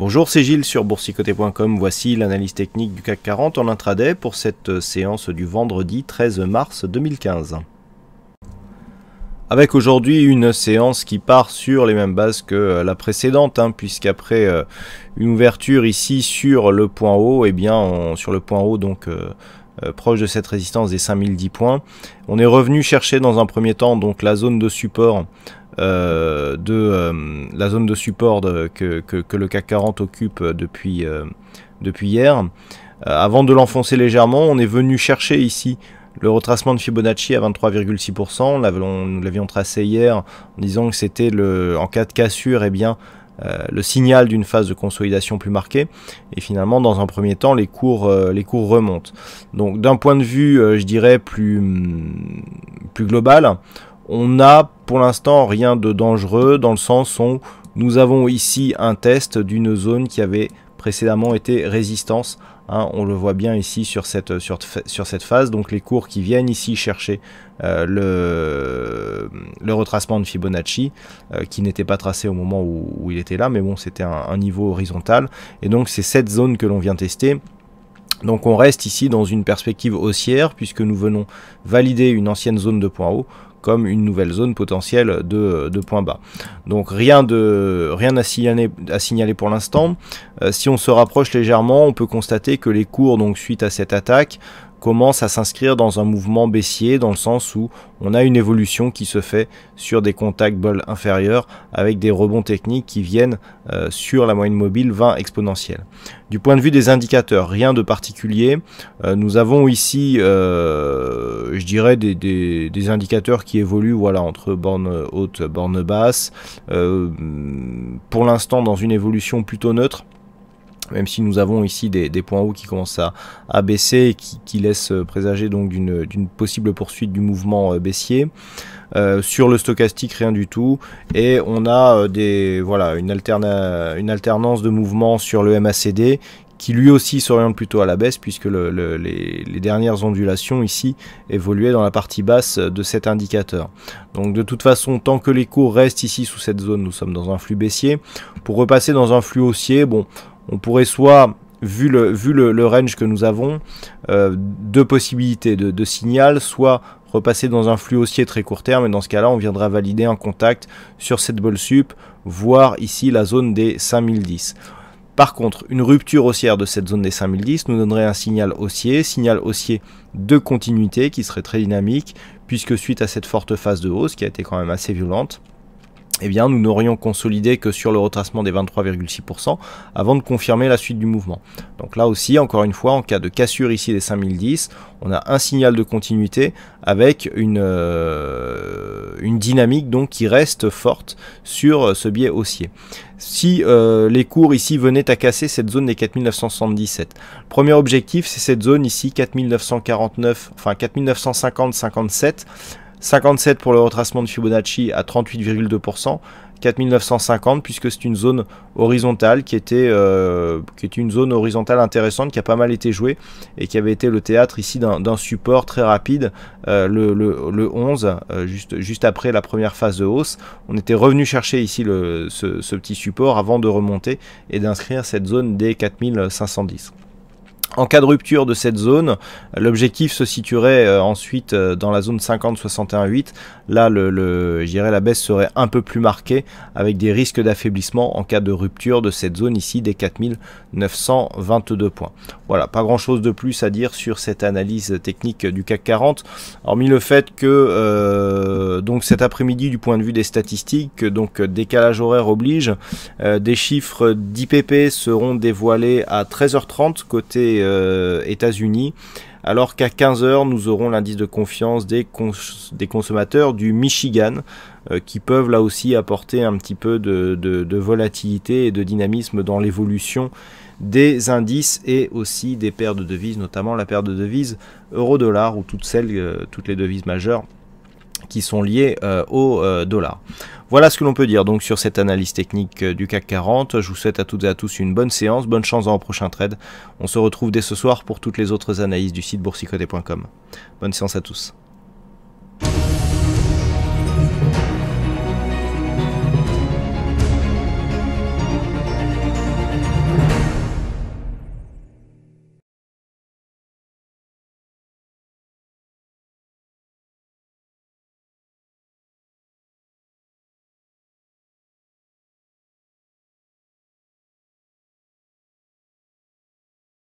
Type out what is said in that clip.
Bonjour, c'est Gilles sur boursicoté.com. Voici l'analyse technique du CAC 40 en intraday pour cette euh, séance du vendredi 13 mars 2015. Avec aujourd'hui une séance qui part sur les mêmes bases que euh, la précédente, hein, puisqu'après euh, une ouverture ici sur le point haut, et eh bien sur le point haut donc euh, proche de cette résistance des 5010 points. On est revenu chercher dans un premier temps donc la zone de support euh, de euh, la zone de support que, le CAC 40 occupe depuis, depuis hier. avant de l'enfoncer légèrement, on est venu chercher ici le retracement de Fibonacci à 23,6%. nous l'avions tracé hier en disant que c'était le en cas de cassure, et eh bien euh, le signal d'une phase de consolidation plus marquée. Et finalement, dans un premier temps, les cours, euh, les cours remontent. Donc d'un point de vue, euh, je dirais, plus, hmm, plus global, on n'a pour l'instant rien de dangereux dans le sens où nous avons ici un test d'une zone qui avait précédemment était résistance. Hein, on le voit bien ici sur cette, sur, cette phase. Donc les cours qui viennent ici chercher euh, le, le, retracement de Fibonacci, euh, qui n'était pas tracé au moment où, il était là, mais bon, c'était un, un niveau horizontal. Et donc c'est cette zone que l'on vient tester. Donc on reste ici dans une perspective haussière puisque nous venons valider une ancienne zone de point haut comme une nouvelle zone potentielle de, de points bas. Donc rien, de, rien à, signaler, à signaler pour l'instant. Euh, si on se rapproche légèrement, on peut constater que les cours, donc suite à cette attaque, commence à s'inscrire dans un mouvement baissier dans le sens où on a une évolution qui se fait sur des contacts bol inférieurs avec des rebonds techniques qui viennent euh, sur la moyenne mobile 20 exponentielle. Du point de vue des indicateurs, rien de particulier. Euh, nous avons ici, euh, je dirais, des, indicateurs qui évoluent voilà, entre borne haute, borne basse. pour l'instant, dans une évolution plutôt neutre même si nous avons ici des, points hauts qui commencent à, baisser et qui, qui laissent euh, présager donc d'une possible poursuite du mouvement euh, baissier. Euh, sur le stochastique, rien du tout. Et on a des, voilà, une, une alternance de mouvements sur le MACD qui lui aussi s'oriente plutôt à la baisse puisque les, les, dernières ondulations ici évoluaient dans la partie basse de cet indicateur. Donc de toute façon, tant que les cours restent ici sous cette zone, nous sommes dans un flux baissier. Pour repasser dans un flux haussier, bon, on pourrait soit vu le, vu le, range que nous avons, euh, deux possibilités de, de, signal, soit repasser dans un flux haussier très court terme, et dans ce cas-là, on viendra valider un contact sur cette bol sup, voire ici la zone des 5010. Par contre, une rupture haussière de cette zone des 5010 nous donnerait un signal haussier, signal haussier de continuité qui serait très dynamique, puisque suite à cette forte phase de hausse qui a été quand même assez violente, eh bien, nous n'aurions consolidé que sur le retracement des 23,6% avant de confirmer la suite du mouvement. Donc là aussi, encore une fois, en cas de cassure ici des 5010, on a un signal de continuité avec une, euh, une dynamique donc qui reste forte sur ce biais haussier. Si euh, les cours ici venaient à casser cette zone des 4977, premier objectif c'est cette zone ici 4949, enfin 4950-57 57 pour le retracement de Fibonacci à 38,2%, 4950 puisque c'est une zone horizontale qui était, euh, qui est une zone horizontale intéressante qui a pas mal été jouée et qui avait été le théâtre ici d'un support très rapide euh, le, le, 11 euh, juste, juste après la première phase de hausse on était revenu chercher ici le, ce, ce petit support avant de remonter et d'inscrire cette zone des 4510 en cas de rupture de cette zone, l'objectif se situerait euh, ensuite euh, dans la zone 50-61-8. Là, le, le la baisse serait un peu plus marquée avec des risques d'affaiblissement en cas de rupture de cette zone ici des 4922 points. Voilà, pas grand chose de plus à dire sur cette analyse technique du CAC 40, hormis le fait que euh, donc cet après-midi du point de vue des statistiques, donc décalage horaire oblige, des chiffres d'IPP seront dévoilés à 13h30 côté etats euh, unis alors qu'à 15h, nous aurons l'indice de confiance des, consommateurs du Michigan, euh, qui peuvent là aussi apporter un petit peu de, volatilité et de dynamisme dans l'évolution des indices et aussi des paires de devises, notamment la paire de devises euro-dollar ou toutes celles, euh, toutes les devises majeures qui sont liées euh, au euh, dollar. Voilà ce que l'on peut dire donc sur cette analyse technique euh, du CAC 40. Je vous souhaite à toutes et à tous une bonne séance, bonne chance dans le prochain trade. On se retrouve dès ce soir pour toutes les autres analyses du site boursicoté.com. Bonne séance à tous.